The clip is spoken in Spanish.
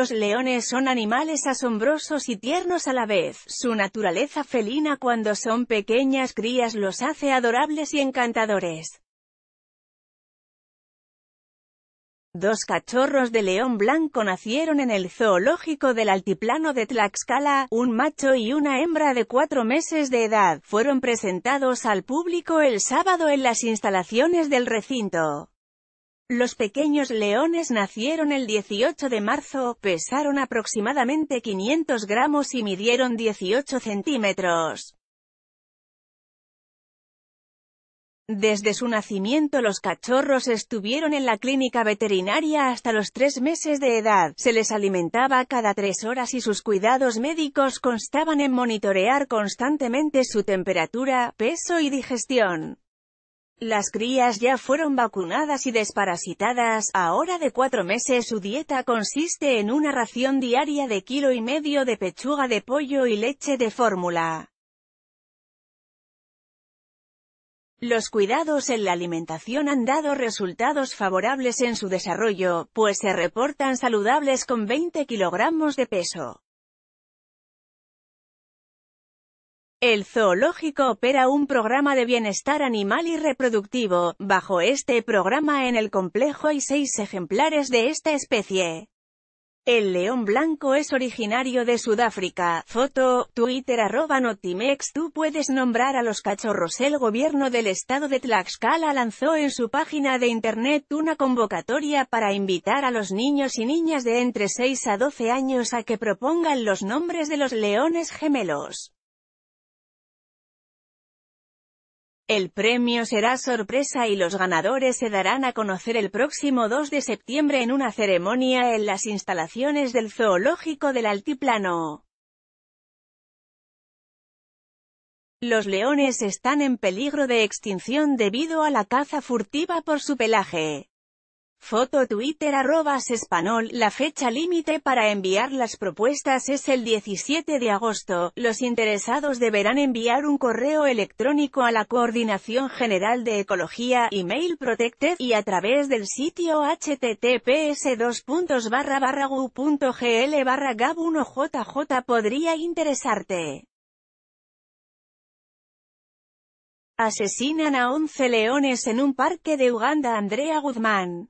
los leones son animales asombrosos y tiernos a la vez. Su naturaleza felina cuando son pequeñas crías los hace adorables y encantadores. Dos cachorros de león blanco nacieron en el zoológico del altiplano de Tlaxcala, un macho y una hembra de cuatro meses de edad, fueron presentados al público el sábado en las instalaciones del recinto. Los pequeños leones nacieron el 18 de marzo, pesaron aproximadamente 500 gramos y midieron 18 centímetros. Desde su nacimiento los cachorros estuvieron en la clínica veterinaria hasta los tres meses de edad. Se les alimentaba cada tres horas y sus cuidados médicos constaban en monitorear constantemente su temperatura, peso y digestión. Las crías ya fueron vacunadas y desparasitadas, ahora de cuatro meses su dieta consiste en una ración diaria de kilo y medio de pechuga de pollo y leche de fórmula. Los cuidados en la alimentación han dado resultados favorables en su desarrollo, pues se reportan saludables con 20 kilogramos de peso. El zoológico opera un programa de bienestar animal y reproductivo, bajo este programa en el complejo hay seis ejemplares de esta especie. El león blanco es originario de Sudáfrica. Foto, Twitter arroba Notimex. Tú puedes nombrar a los cachorros. El gobierno del estado de Tlaxcala lanzó en su página de internet una convocatoria para invitar a los niños y niñas de entre 6 a 12 años a que propongan los nombres de los leones gemelos. El premio será sorpresa y los ganadores se darán a conocer el próximo 2 de septiembre en una ceremonia en las instalaciones del Zoológico del Altiplano. Los leones están en peligro de extinción debido a la caza furtiva por su pelaje. Foto Twitter arrobas espanol. La fecha límite para enviar las propuestas es el 17 de agosto. Los interesados deberán enviar un correo electrónico a la Coordinación General de Ecología, email protected y a través del sitio https gugl barra gab 1 jj podría interesarte. Asesinan a 11 leones en un parque de Uganda Andrea Guzmán